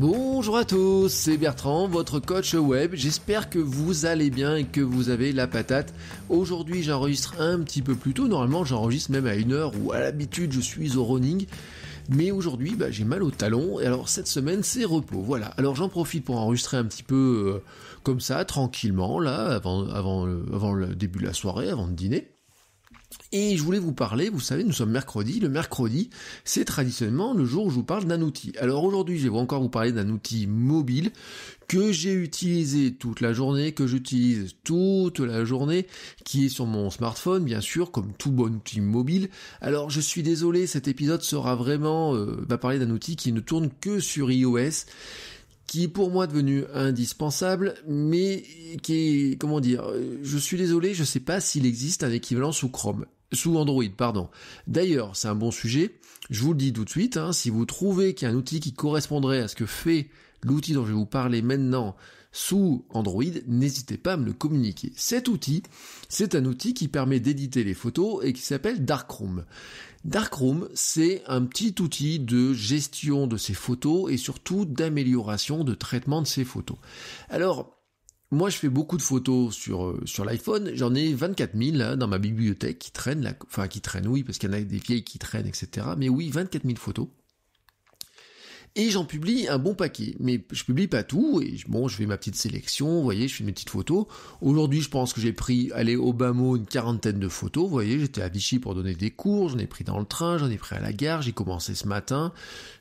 Bonjour à tous, c'est Bertrand, votre coach web. J'espère que vous allez bien et que vous avez la patate. Aujourd'hui, j'enregistre un petit peu plus tôt. Normalement, j'enregistre même à une heure où à l'habitude, je suis au running. Mais aujourd'hui, bah, j'ai mal au talon. Et alors, cette semaine, c'est repos. Voilà. Alors, j'en profite pour enregistrer un petit peu euh, comme ça, tranquillement, là, avant, avant, euh, avant le début de la soirée, avant le dîner. Et je voulais vous parler, vous savez, nous sommes mercredi. Le mercredi, c'est traditionnellement le jour où je vous parle d'un outil. Alors aujourd'hui, je vais encore vous parler d'un outil mobile que j'ai utilisé toute la journée, que j'utilise toute la journée, qui est sur mon smartphone, bien sûr, comme tout bon outil mobile. Alors je suis désolé, cet épisode sera vraiment, euh, va parler d'un outil qui ne tourne que sur iOS qui est pour moi devenu indispensable, mais qui est, comment dire, euh, je suis désolé, je ne sais pas s'il existe un équivalent sous Chrome, sous Android, pardon. D'ailleurs, c'est un bon sujet, je vous le dis tout de suite, hein, si vous trouvez qu'il y a un outil qui correspondrait à ce que fait l'outil dont je vais vous parler maintenant sous Android, n'hésitez pas à me le communiquer. Cet outil, c'est un outil qui permet d'éditer les photos et qui s'appelle Darkroom. Darkroom, c'est un petit outil de gestion de ces photos et surtout d'amélioration de traitement de ces photos. Alors, moi, je fais beaucoup de photos sur euh, sur l'iPhone. J'en ai 24 000 hein, dans ma bibliothèque qui traînent, enfin qui traînent, oui, parce qu'il y en a des vieilles qui traînent, etc. Mais oui, 24 000 photos. Et j'en publie un bon paquet. Mais je publie pas tout. Et bon, je fais ma petite sélection. Vous voyez, je fais mes petites photos. Aujourd'hui, je pense que j'ai pris, allez, au mot, une quarantaine de photos. Vous voyez, j'étais à Vichy pour donner des cours. J'en ai pris dans le train. J'en ai pris à la gare. J'ai commencé ce matin.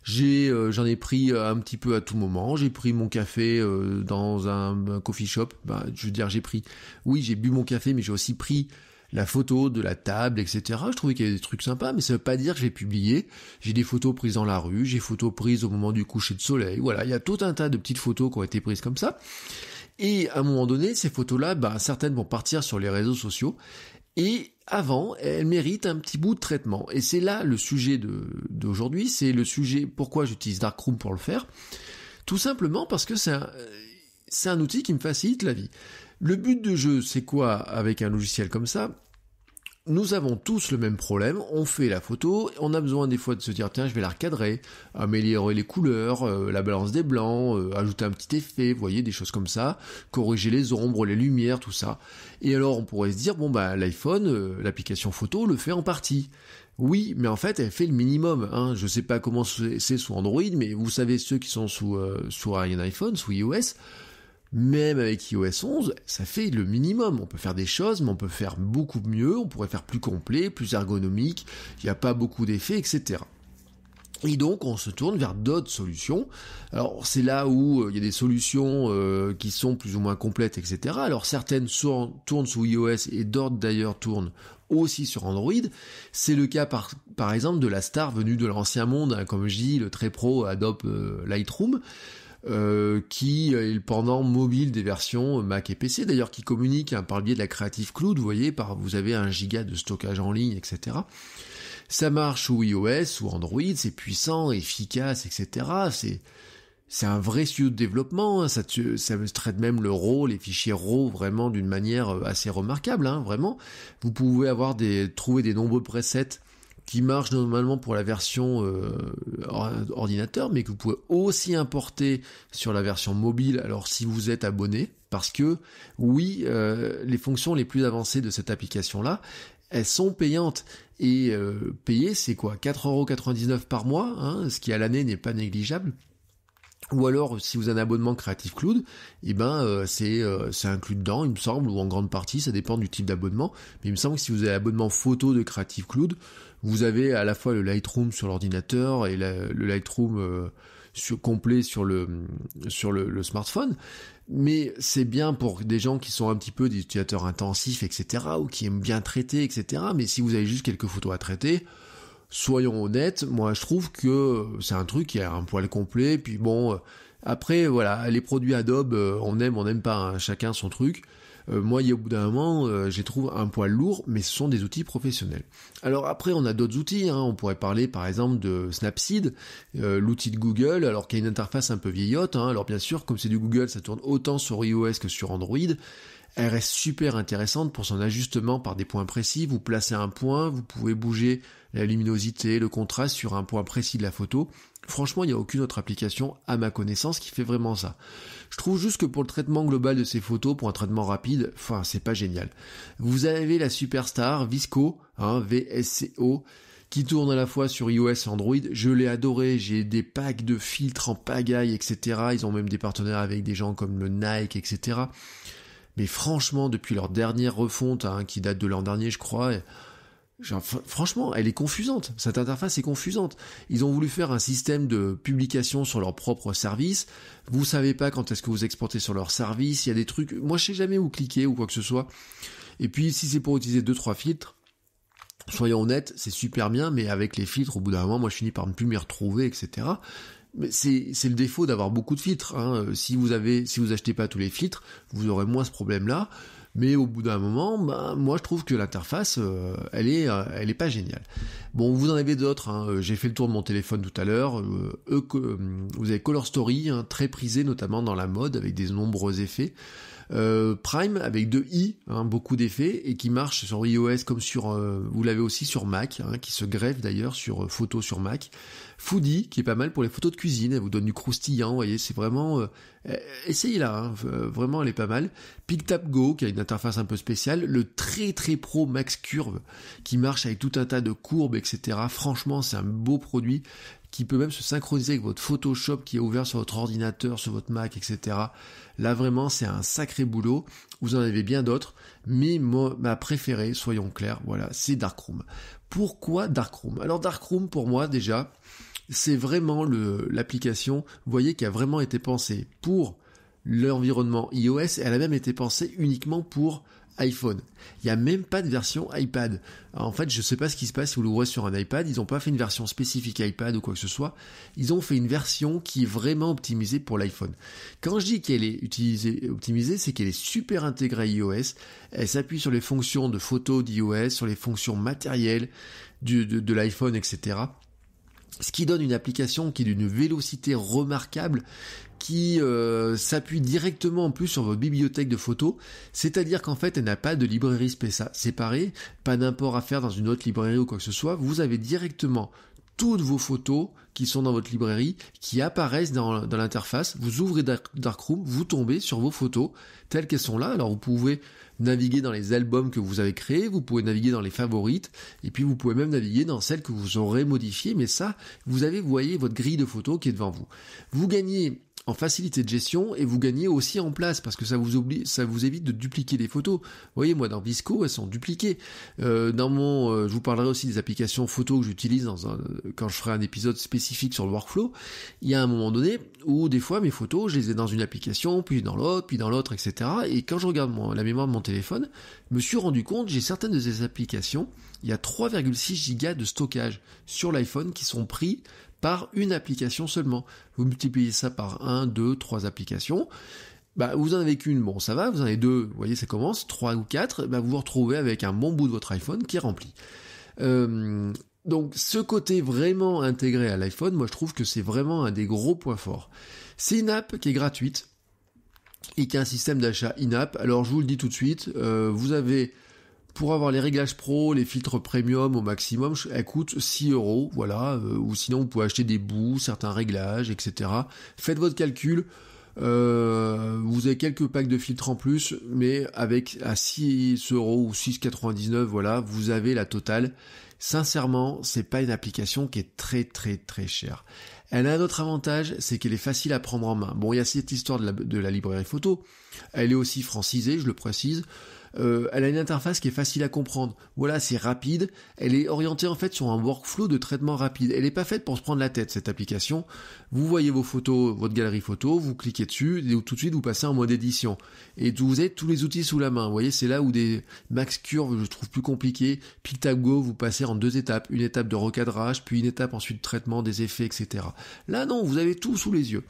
J'ai, euh, j'en ai pris euh, un petit peu à tout moment. J'ai pris mon café euh, dans un, coffee shop. Bah, je veux dire, j'ai pris. Oui, j'ai bu mon café, mais j'ai aussi pris la photo de la table, etc. Je trouvais qu'il y avait des trucs sympas, mais ça ne veut pas dire que j'ai publié. J'ai des photos prises dans la rue, j'ai photos prises au moment du coucher de soleil. Voilà, il y a tout un tas de petites photos qui ont été prises comme ça. Et à un moment donné, ces photos-là, ben, certaines vont partir sur les réseaux sociaux. Et avant, elles méritent un petit bout de traitement. Et c'est là le sujet d'aujourd'hui, c'est le sujet pourquoi j'utilise Darkroom pour le faire. Tout simplement parce que c'est c'est un outil qui me facilite la vie. Le but de jeu, c'est quoi avec un logiciel comme ça nous avons tous le même problème, on fait la photo, on a besoin des fois de se dire tiens je vais la recadrer, améliorer les couleurs, euh, la balance des blancs, euh, ajouter un petit effet, vous voyez, des choses comme ça, corriger les ombres, les lumières, tout ça. Et alors on pourrait se dire bon bah l'iPhone, euh, l'application photo le fait en partie. Oui, mais en fait, elle fait le minimum. Je hein. Je sais pas comment c'est sous Android, mais vous savez ceux qui sont sous, iPhone, sous iOS, même avec iOS 11, ça fait le minimum. On peut faire des choses, mais on peut faire beaucoup mieux, on pourrait faire plus complet, plus ergonomique, il n'y a pas beaucoup d'effets, etc. Et donc on se tourne vers d'autres solutions. Alors c'est là où euh, il y a des solutions euh, qui sont plus ou moins complètes, etc. Alors certaines tournent sous iOS et d'autres d'ailleurs tournent aussi sur Android. C'est le cas par, exemple de la star venue de l'ancien monde, hein, comme je dis, le très pro Adobe euh, Lightroom, euh, qui est le pendant mobile des versions Mac et PC, d'ailleurs qui communique hein, par le biais de la Creative Cloud, vous voyez, par, vous avez un giga de stockage en ligne, etc. Ça marche sous iOS, ou Android, c'est puissant, efficace, etc. C'est c'est un vrai studio de développement, hein. ça, ça traite même le RAW, les fichiers RAW vraiment d'une manière euh, assez remarquable, hein, vraiment. Vous pouvez avoir des, trouver des nombreux presets qui marche normalement pour la version euh, ordinateur, mais que vous pouvez aussi importer sur la version mobile, alors si vous êtes abonné, parce que oui, euh, les fonctions les plus avancées de cette application-là, elles sont payantes. Et euh, payer, c'est quoi 4,99€ par mois, hein, ce qui à l'année n'est pas négligeable. Ou alors, si vous avez un abonnement Creative Cloud, eh ben euh, euh, c'est inclus dedans, il me semble, ou en grande partie, ça dépend du type d'abonnement. Mais il me semble que si vous avez l'abonnement photo de Creative Cloud, vous avez à la fois le Lightroom sur l'ordinateur et le Lightroom euh, sur, complet sur le sur le smartphone. Mais c'est bien pour des gens qui sont un petit peu des utilisateurs intensifs, etc., ou qui aiment bien traiter, etc. Mais si vous avez juste quelques photos à traiter, soyons honnêtes, moi je trouve que euh, c'est un truc qui a un poil complet, puis bon, euh, après voilà, les produits Adobe, euh, on aime, on n'aime pas, hein, chacun son truc. moi, au bout d'un moment, j'ai trouvé un poil lourd, mais ce sont des outils professionnels. Alors après, on a d'autres outils, hein. on pourrait parler par exemple de Snapseed, l'outil de Google, alors qu'il y a une interface un peu vieillotte, hein. alors bien sûr, comme c'est du Google, ça tourne autant sur iOS que sur Android, elle reste super intéressante pour son ajustement par des points précis. Vous placez un point, vous pouvez bouger la luminosité, le contraste sur un point précis de la photo. Franchement, il n'y a aucune autre application à ma connaissance qui fait vraiment ça. Je trouve juste que pour le traitement global de ces photos, pour un traitement rapide, enfin, c'est pas génial. Vous avez la superstar Visco, hein, VSCO, qui tourne à la fois sur iOS et Android. Je l'ai adoré, j'ai des packs de filtres en pagaille, etc. Ils ont même des partenaires avec des gens comme le Nike, etc. Mais franchement, depuis leur dernière refonte, hein, qui date de l'an dernier, je crois, franchement, elle est confusante. Cette interface est confusante. Ils ont voulu faire un système de publication sur leur propre service. Vous savez pas quand est-ce que vous exportez sur leur service. Il y a des trucs. Moi, je sais jamais où cliquer ou quoi que ce soit. Et puis, si c'est pour utiliser deux trois filtres, soyons honnêtes, c'est super bien, mais avec les filtres, au bout d'un moment, moi, je finis par ne plus m'y retrouver, etc c'est le défaut d'avoir beaucoup de filtres. Hein. Euh, si vous avez, si vous achetez pas tous les filtres, vous aurez moins ce problème-là. Mais au bout d'un moment, ben moi je trouve que l'interface, euh, elle est, euh, elle est pas géniale. Bon, vous en avez d'autres. Hein. J'ai fait le tour de mon téléphone tout à l'heure. vous avez Color Story, hein, très prisé notamment dans la mode avec des nombreux effets. Euh, Prime avec deux i, hein, beaucoup d'effets, et qui marche sur iOS comme sur, euh, vous l'avez aussi sur Mac, hein, qui se greffe d'ailleurs sur euh, photos sur Mac. Foodie, qui est pas mal pour les photos de cuisine, elle vous donne du croustillant, vous voyez, c'est vraiment, eh, essayez là hein, vraiment elle est pas mal. PicTap Go, qui a une interface un peu spéciale, le très très pro Max Curve, qui marche avec tout un tas de courbes, etc. Franchement, c'est un beau produit qui peut même se synchroniser avec votre Photoshop qui est ouvert sur votre ordinateur, sur votre Mac, etc. Là vraiment c'est un sacré boulot. Vous en avez bien d'autres, mais moi, ma préférée, soyons clairs, voilà, c'est Darkroom. Pourquoi Darkroom Alors Darkroom pour moi déjà, c'est vraiment l'application, vous voyez, qui a vraiment été pensée pour l'environnement iOS, et elle a même été pensée uniquement pour iPhone. Il n'y a même pas de version iPad. en fait, je ne sais pas ce qui se passe si vous l'ouvrez sur un iPad. Ils n'ont pas fait une version spécifique iPad ou quoi que ce soit. Ils ont fait une version qui est vraiment optimisée pour l'iPhone. Quand je dis qu'elle est utilisée, optimisée, c'est qu'elle est super intégrée à iOS. Elle s'appuie sur les fonctions de photo d'iOS, sur les fonctions matérielles de l'iPhone, etc. Ce qui donne une application qui est d'une vélocité remarquable, qui euh, s'appuie directement en plus sur vos bibliothèques de photos, c'est-à-dire qu'en fait elle n'a pas de librairie séparée, pas d'import à faire dans une autre librairie ou quoi que ce soit, vous avez directement toutes vos photos qui sont dans votre librairie, qui apparaissent dans l'interface, vous ouvrez Darkroom, vous tombez sur vos photos telles qu'elles sont là, alors vous pouvez naviguer dans les albums que vous avez créés, vous pouvez naviguer dans les favorites, et puis vous pouvez même naviguer dans celles que vous aurez modifiées, mais ça, vous avez, vous voyez, votre grille de photos qui est devant vous. Vous gagnez en facilité de gestion et vous gagnez aussi en place parce que ça vous oblige, ça vous évite de dupliquer les photos. voyez, moi dans Visco, elles sont dupliquées. Euh, dans mon, euh, je vous parlerai aussi des applications photos que j'utilise dans un, quand je ferai un épisode spécifique sur le workflow. Il y a un moment donné où des fois mes photos, je les ai dans une application, puis dans l'autre, puis dans l'autre, etc. Et quand je regarde la mémoire de mon téléphone, je me suis rendu compte, j'ai certaines de ces applications, il y a 3,6 gigas de stockage sur l'iPhone qui sont pris par une application seulement. Vous multipliez ça par 1, 2, 3 applications. Bah, vous en avez qu'une, bon ça va, vous en avez deux, vous voyez ça commence, trois ou quatre, bah, vous vous retrouvez avec un bon bout de votre iPhone qui est rempli. Euh, donc ce côté vraiment intégré à l'iPhone, moi je trouve que c'est vraiment un des gros points forts. C'est une app qui est gratuite et qui a un système d'achat in-app. Alors je vous le dis tout de suite, euh, vous avez pour avoir les réglages pro, les filtres premium au maximum, elle coûte 6 euros, voilà, euh, ou sinon vous pouvez acheter des bouts, certains réglages, etc. Faites votre calcul. Euh, vous avez quelques packs de filtres en plus, mais avec à 6 euros ou 6,99, voilà, vous avez la totale. Sincèrement, c'est pas une application qui est très très très chère. Elle a un autre avantage, c'est qu'elle est facile à prendre en main. Bon, il y a cette histoire de la, de la librairie photo. Elle est aussi francisée, je le précise. Euh, elle a une interface qui est facile à comprendre. Voilà, c'est rapide. Elle est orientée en fait sur un workflow de traitement rapide. Elle n'est pas faite pour se prendre la tête cette application. Vous voyez vos photos, votre galerie photo, vous cliquez dessus et tout de suite vous passez en mode édition. Et vous avez tous les outils sous la main. Vous voyez, c'est là où des Max curves je trouve plus compliqué. Go, vous passez en deux étapes, une étape de recadrage, puis une étape ensuite de traitement des effets, etc. Là non, vous avez tout sous les yeux.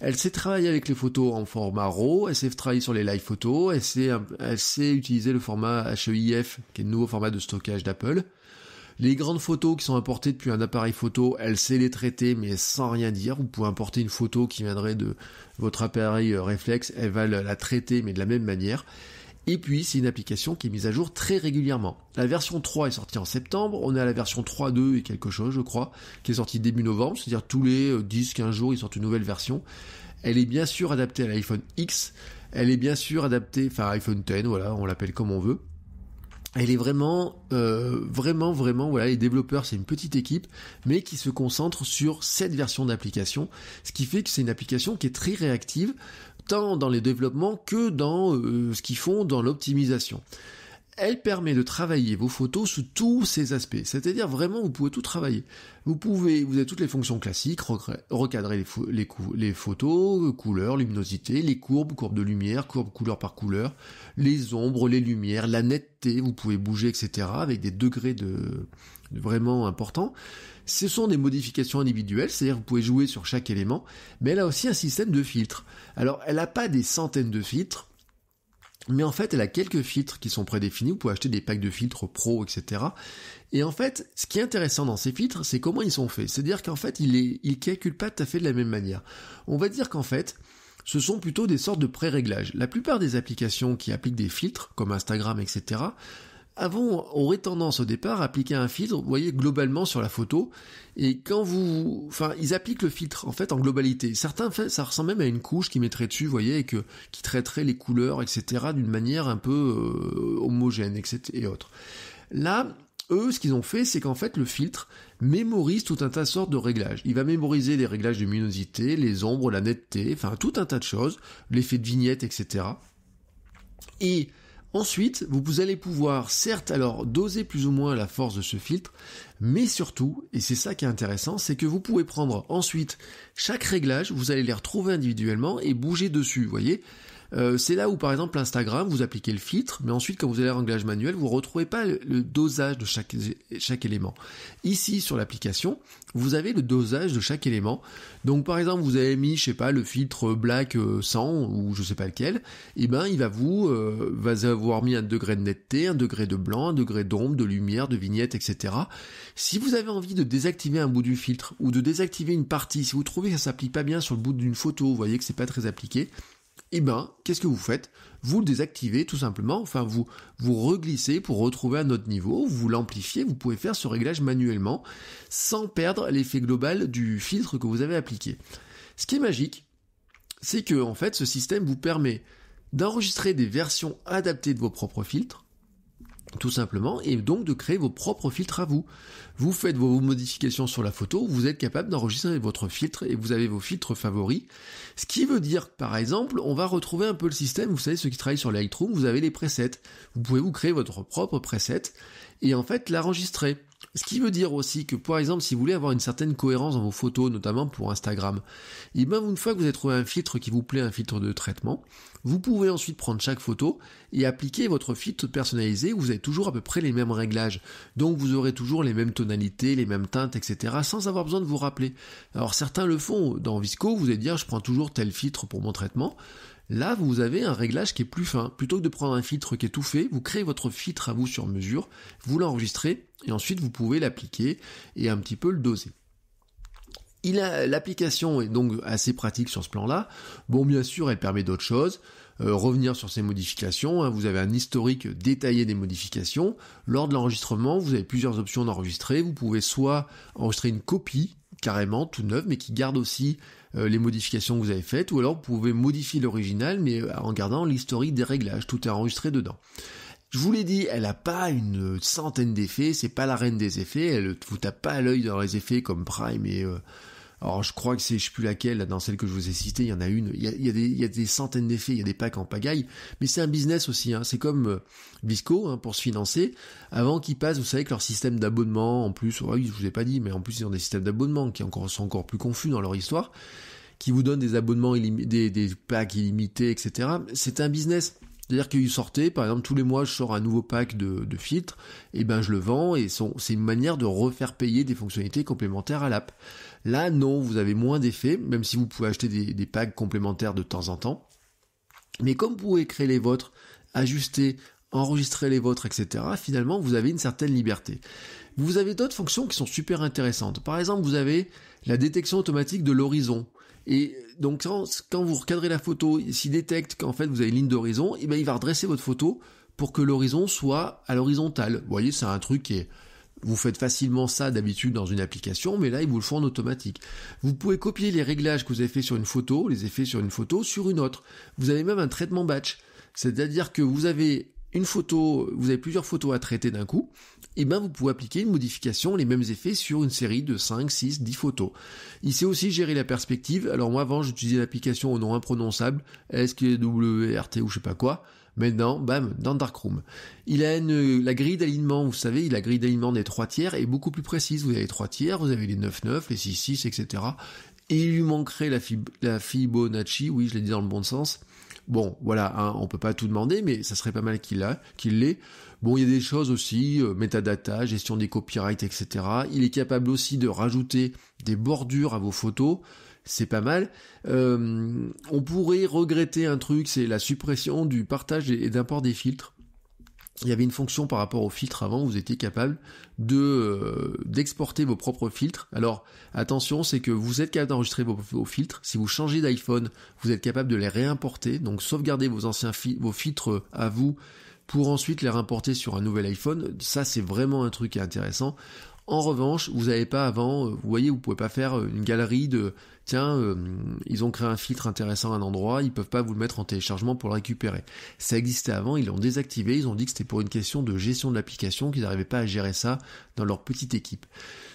Elle sait travailler avec les photos en format RAW, elle sait travailler sur les live photos, elle elle sait utiliser le format HEIF, qui est le nouveau format de stockage d'Apple. Les grandes photos qui sont importées depuis un appareil photo, elle sait les traiter, mais sans rien dire. Vous pouvez importer une photo qui viendrait de votre appareil euh, réflexe, elle va la traiter, mais de la même manière. Et puis, c'est une application qui est mise à jour très régulièrement. La version 3 est sortie en septembre, on est à la version 3.2 et quelque chose, je crois, qui est sortie début novembre, c'est-à-dire tous les 10-15 euh, jours, ils sortent une nouvelle version. Elle est bien sûr adaptée à l'iPhone X, elle est bien sûr adaptée, enfin iPhone 10, voilà, on l'appelle comme on veut. Elle est vraiment, euh, vraiment, vraiment, voilà, les développeurs, c'est une petite équipe, mais qui se concentre sur cette version d'application, ce qui fait que c'est une application qui est très réactive, tant dans les développements que dans euh, ce qu'ils font dans l'optimisation elle permet de travailler vos photos sous tous ces aspects. C'est-à-dire vraiment, vous pouvez tout travailler. Vous pouvez, vous avez toutes les fonctions classiques, recadrer les, photos, euh, couleurs, luminosité, les courbes, courbes de lumière, courbes couleur par couleur, les ombres, les lumières, la netteté, vous pouvez bouger, etc. avec des degrés de, vraiment importants. Ce sont des modifications individuelles, c'est-à-dire vous pouvez jouer sur chaque élément, mais elle a aussi un système de filtres. Alors, elle n'a pas des centaines de filtres, mais en fait, elle a quelques filtres qui sont prédéfinis. Vous pouvez acheter des packs de filtres pro, etc. Et en fait, ce qui est intéressant dans ces filtres, c'est comment ils sont faits. C'est-à-dire qu'en fait, ils ne calculent pas tout à fait de la même manière. On va dire qu'en fait, ce sont plutôt des sortes de pré-réglages. La plupart des applications qui appliquent des filtres, comme Instagram, etc., avant, aurait tendance au départ à appliquer un filtre, vous voyez, globalement sur la photo, et quand vous, enfin, ils appliquent le filtre, en fait, en globalité. Certains, ça ressemble même à une couche qui mettrait dessus, vous voyez, et que, qui traiterait les couleurs, etc., d'une manière un peu euh, homogène, etc., et autres. Là, eux, ce qu'ils ont fait, c'est qu'en fait, le filtre mémorise tout un tas de sortes de réglages. Il va mémoriser les réglages de luminosité, les ombres, la netteté, enfin, tout un tas de choses, l'effet de vignette, etc. Et Ensuite, vous allez pouvoir, certes, alors doser plus ou moins la force de ce filtre, mais surtout, et c'est ça qui est intéressant, c'est que vous pouvez prendre ensuite chaque réglage, vous allez les retrouver individuellement et bouger dessus, vous voyez. Euh, c'est là où par exemple Instagram, vous appliquez le filtre, mais ensuite quand vous allez à l'anglage manuel, vous ne retrouvez pas le dosage de chaque, élément. Ici sur l'application, vous avez le dosage de chaque élément. Donc par exemple, vous avez mis, je sais pas, le filtre black 100 euh, ou je sais pas lequel, et eh ben il va vous, euh, va avoir mis un degré de netteté, un degré de blanc, un degré d'ombre, de lumière, de vignette, etc. Si vous avez envie de désactiver un bout du filtre ou de désactiver une partie, si vous trouvez que ça s'applique pas bien sur le bout d'une photo, vous voyez que c'est pas très appliqué, et eh ben, qu'est-ce que vous faites Vous le désactivez tout simplement, enfin vous vous reglissez pour retrouver un autre niveau, vous l'amplifiez, vous pouvez faire ce réglage manuellement sans perdre l'effet global du filtre que vous avez appliqué. Ce qui est magique, c'est que en fait ce système vous permet d'enregistrer des versions adaptées de vos propres filtres, tout simplement, et donc de créer vos propres filtres à vous. Vous faites vos modifications sur la photo, vous êtes capable d'enregistrer votre filtre et vous avez vos filtres favoris. Ce qui veut dire, par exemple, on va retrouver un peu le système, vous savez, ceux qui travaillent sur Lightroom, vous avez les presets. Vous pouvez vous créer votre propre preset et en fait l'enregistrer. Ce qui veut dire aussi que, par exemple, si vous voulez avoir une certaine cohérence dans vos photos, notamment pour Instagram, et eh bien une fois que vous avez trouvé un filtre qui vous plaît, un filtre de traitement, vous pouvez ensuite prendre chaque photo et appliquer votre filtre personnalisé vous avez toujours à peu près les mêmes réglages. Donc vous aurez toujours les mêmes tonalités, les mêmes teintes, etc. sans avoir besoin de vous rappeler. Alors certains le font dans Visco, vous allez dire je prends toujours tel filtre pour mon traitement. Là, vous avez un réglage qui est plus fin. Plutôt que de prendre un filtre qui est tout fait, vous créez votre filtre à vous sur mesure, vous l'enregistrez et ensuite vous pouvez l'appliquer et un petit peu le doser l'application est donc assez pratique sur ce plan-là. Bon, bien sûr, elle permet d'autres choses. Euh, revenir sur ces modifications. Hein. vous avez un historique détaillé des modifications. Lors de l'enregistrement, vous avez plusieurs options d'enregistrer. Vous pouvez soit enregistrer une copie carrément tout neuve, mais qui garde aussi euh, les modifications que vous avez faites, ou alors vous pouvez modifier l'original, mais euh, en gardant l'historique des réglages. Tout est enregistré dedans. Je vous l'ai dit, elle n'a pas une centaine d'effets, c'est pas la reine des effets, elle ne vous tape pas à l'œil dans les effets comme Prime et alors je crois que c'est, je sais plus laquelle, dans celle que je vous ai citée, il y en a une. Il y a, des, il y a des, centaines d'effets, il y a des packs en pagaille, mais c'est un business aussi. Hein. C'est comme euh, Visco hein, pour se financer. Avant qu'ils passent, vous savez que leur système d'abonnement, en plus, je vous ai pas dit, mais en plus ils ont des systèmes d'abonnement qui encore, sont encore plus confus dans leur histoire, qui vous donnent des abonnements, des, des packs illimités, etc. C'est un business. C'est-à-dire qu'il sortait, par exemple, tous les mois, je sors un nouveau pack de, filtres, et ben je le vends, et c'est une manière de refaire payer des fonctionnalités complémentaires à l'app. Là, non, vous avez moins d'effets, même si vous pouvez acheter des, des packs complémentaires de temps en temps. Mais comme vous pouvez créer les vôtres, ajuster, enregistrer les vôtres, etc., finalement, vous avez une certaine liberté. Vous avez d'autres fonctions qui sont super intéressantes. Par exemple, vous avez la détection automatique de l'horizon. Et donc quand, vous recadrez la photo, s'il détecte qu'en fait vous avez une ligne d'horizon, et eh ben, il va redresser votre photo pour que l'horizon soit à l'horizontale. Vous voyez, c'est un truc qui est... Vous faites facilement ça d'habitude dans une application, mais là ils vous le font en automatique. Vous pouvez copier les réglages que vous avez fait sur une photo, les effets sur une photo, sur une autre. Vous avez même un traitement batch. C'est-à-dire que vous avez une photo, vous avez plusieurs photos à traiter d'un coup, et ben vous pouvez appliquer une modification, les mêmes effets sur une série de 5, 6, 10 photos. Il sait aussi gérer la perspective. Alors moi avant j'utilisais l'application au nom imprononçable, SQWRT e ou je sais pas quoi. Maintenant, bam, dans Darkroom. Il a une, la grille d'alignement, vous savez, la grille d'alignement des 3 tiers est beaucoup plus précise. Vous avez les 3 tiers, vous avez les 9-9, les 6-6, etc. Et il lui manquerait la, la Fibonacci, oui, je l'ai dit dans le bon sens, Bon, voilà, on hein, on peut pas tout demander, mais ça serait pas mal qu'il qu'il l'ait. Bon, il y a des choses aussi, euh, metadata, gestion des copyrights, etc. Il est capable aussi de rajouter des bordures à vos photos. C'est pas mal. Euh, on pourrait regretter un truc, c'est la suppression du partage et d'import des filtres il y avait une fonction par rapport au filtres avant, vous étiez capable euh, d'exporter vos propres filtres. Alors attention, c'est que vous êtes capable d'enregistrer vos, filtres. Si vous changez d'iPhone, vous êtes capable de les réimporter, donc sauvegarder vos anciens vos filtres à vous pour ensuite les réimporter sur un nouvel iPhone. Ça, c'est vraiment un truc intéressant. En revanche, vous n'avez pas avant, euh, vous voyez, vous ne pouvez pas faire euh, une galerie de tiens, euh, ils ont créé un filtre intéressant à un endroit, ils ne peuvent pas vous le mettre en téléchargement pour le récupérer. Ça existait avant, ils l'ont désactivé, ils ont dit que c'était pour une question de gestion de l'application, qu'ils n'arrivaient pas à gérer ça dans leur petite équipe.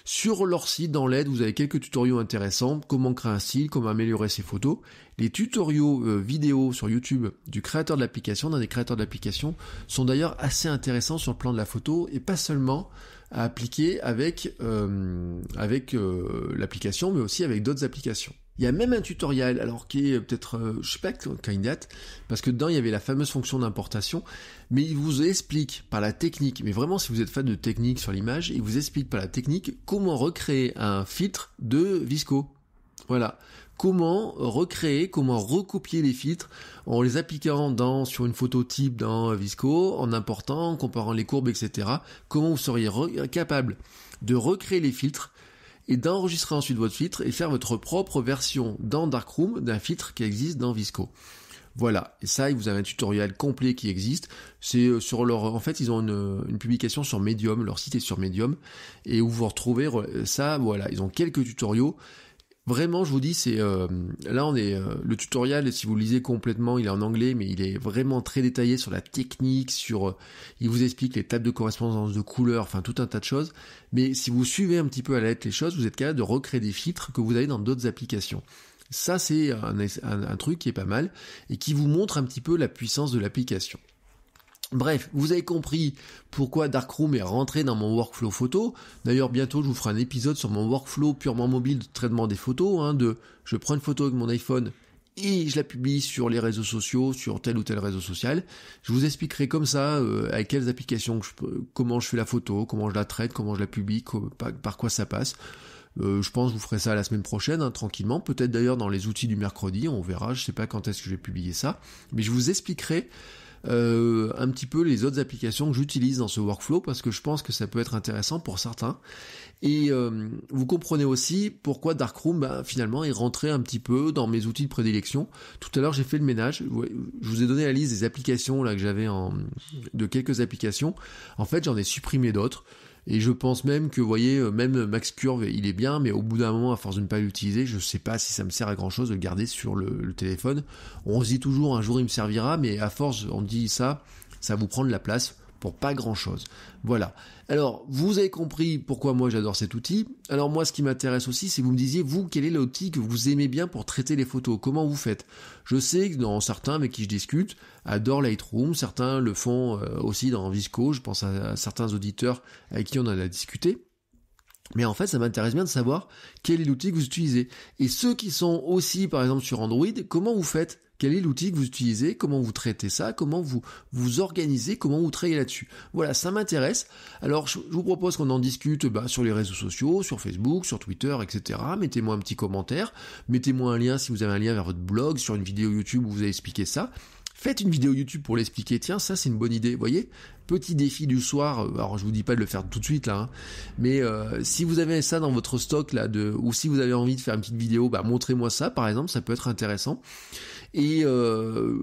Sur leur site, dans l'aide, vous avez quelques tutoriaux intéressants, comment créer un style, comment améliorer ses photos. Les tutoriaux vidéo sur YouTube du créateur de l'application, d'un des créateurs de l'application, sont d'ailleurs assez intéressants sur le plan de la photo et pas seulement appliquer avec, euh, avec euh, l'application, mais aussi avec d'autres applications. Il y a même un tutoriel, alors qui est peut-être, euh, je sais pas parce que dedans il y avait la fameuse fonction d'importation, mais il vous explique par la technique, mais vraiment si vous êtes fan de technique sur l'image, il vous explique par la technique comment recréer un filtre de Visco. Voilà comment recréer, comment recopier les filtres en les appliquant dans, sur une photo type dans Visco, en important, en comparant les courbes, etc. Comment vous seriez capable de recréer les filtres et d'enregistrer ensuite votre filtre et faire votre propre version dans Darkroom d'un filtre qui existe dans Visco. Voilà, et ça, vous avez un tutoriel complet qui existe. C'est euh, sur leur, en fait, ils ont une, publication sur Medium, leur site est sur Medium, et où vous retrouvez euh, ça. Voilà, ils ont quelques tutoriaux Vraiment, je vous dis, c'est euh, là on est euh, le tutoriel. Si vous lisez complètement, il est en anglais, mais il est vraiment très détaillé sur la technique, sur euh, il vous explique les tables de correspondance de couleurs, enfin tout un tas de choses. Mais si vous suivez un petit peu à la lettre les choses, vous êtes capable de recréer des filtres que vous avez dans d'autres applications. Ça, c'est un, truc qui est pas mal et qui vous montre un petit peu la puissance de l'application. Bref, vous avez compris pourquoi Darkroom est rentré dans mon workflow photo. D'ailleurs, bientôt, je vous ferai un épisode sur mon workflow purement mobile de traitement des photos, hein, de je prends une photo avec mon iPhone et je la publie sur les réseaux sociaux, sur tel ou tel réseau social. Je vous expliquerai comme ça euh, avec quelles applications, comment je fais la photo, comment je la traite, comment je la publie, par, quoi ça passe. Euh, je pense que je vous ferai ça la semaine prochaine, hein, tranquillement. Peut-être d'ailleurs dans les outils du mercredi, on verra. Je ne sais pas quand est-ce que je vais publier ça, mais je vous expliquerai euh, un petit peu les autres applications que j'utilise dans ce workflow parce que je pense que ça peut être intéressant pour certains. Et euh, vous comprenez aussi pourquoi Darkroom bah, finalement est rentré un petit peu dans mes outils de prédilection. Tout à l'heure j'ai fait le ménage, je vous ai donné la liste des applications là que j'avais en de quelques applications. En fait j'en ai supprimé d'autres. Et je pense même que, vous voyez, euh, même Max Curve, il est bien, mais au bout d'un moment, à force de ne pas l'utiliser, je ne sais pas si ça me sert à grand chose de le garder sur le, téléphone. On se dit toujours, un jour il me servira, mais à force, on dit ça, ça vous vous de la place pour pas grand chose. Voilà. Alors, vous avez compris pourquoi moi j'adore cet outil. Alors moi, ce qui m'intéresse aussi, c'est que vous me disiez, vous, quel est l'outil que vous aimez bien pour traiter les photos Comment vous faites Je sais que dans certains avec qui je discute adore Lightroom, certains le font euh, aussi dans Visco, je pense à certains auditeurs avec qui on en a discuté. Mais en fait, ça m'intéresse bien de savoir quel est l'outil que vous utilisez. Et ceux qui sont aussi, par exemple, sur Android, comment vous faites quel est l'outil que vous utilisez Comment vous traitez ça Comment vous vous organisez Comment vous travaillez là-dessus Voilà, ça m'intéresse. Alors, je, vous propose qu'on en discute bah, sur les réseaux sociaux, sur Facebook, sur Twitter, etc. Mettez-moi un petit commentaire. Mettez-moi un lien si vous avez un lien vers votre blog, sur une vidéo YouTube où vous avez expliqué ça. Faites une vidéo YouTube pour l'expliquer. Tiens, ça c'est une bonne idée, voyez Petit défi du soir. Euh, alors je vous dis pas de le faire tout de suite là, hein. mais euh, si vous avez ça dans votre stock là, de, ou si vous avez envie de faire une petite vidéo, bah montrez-moi ça par exemple, ça peut être intéressant. Et euh,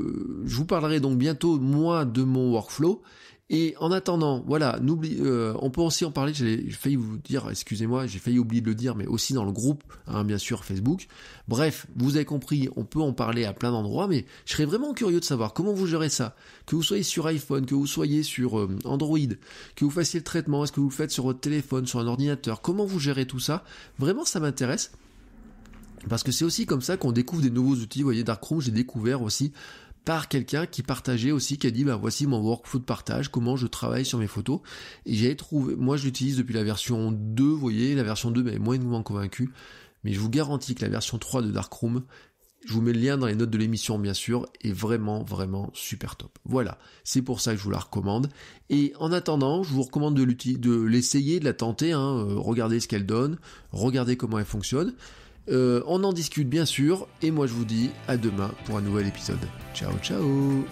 je vous parlerai donc bientôt moi de mon workflow et en attendant, voilà, n'oublie, euh, on peut aussi en parler. J'ai failli vous dire, excusez-moi, j'ai failli oublier de le dire, mais aussi dans le groupe, hein, bien sûr, Facebook. Bref, vous avez compris, on peut en parler à plein d'endroits, mais je serais vraiment curieux de savoir comment vous gérez ça. Que vous soyez sur iPhone, que vous soyez sur euh, Android, que vous fassiez le traitement, est-ce que vous le faites sur votre téléphone, sur un ordinateur, comment vous gérez tout ça. Vraiment, ça m'intéresse. Parce que c'est aussi comme ça qu'on découvre des nouveaux outils. Vous voyez, Darkroom, j'ai découvert aussi par quelqu'un qui partageait aussi, qui a dit bah voici mon workflow de partage, comment je travaille sur mes photos. Et j'ai trouvé, moi je l'utilise depuis la version 2, vous voyez, la version 2 m'avait moyennement convaincu, mais je vous garantis que la version 3 de Darkroom, je vous mets le lien dans les notes de l'émission bien sûr, est vraiment vraiment super top. Voilà, c'est pour ça que je vous la recommande. Et en attendant, je vous recommande de l'essayer, de, la tenter, hein. euh, regardez ce qu'elle donne, regardez comment elle fonctionne. Euh, on en discute bien sûr, et moi je vous dis à demain pour un nouvel épisode. Ciao ciao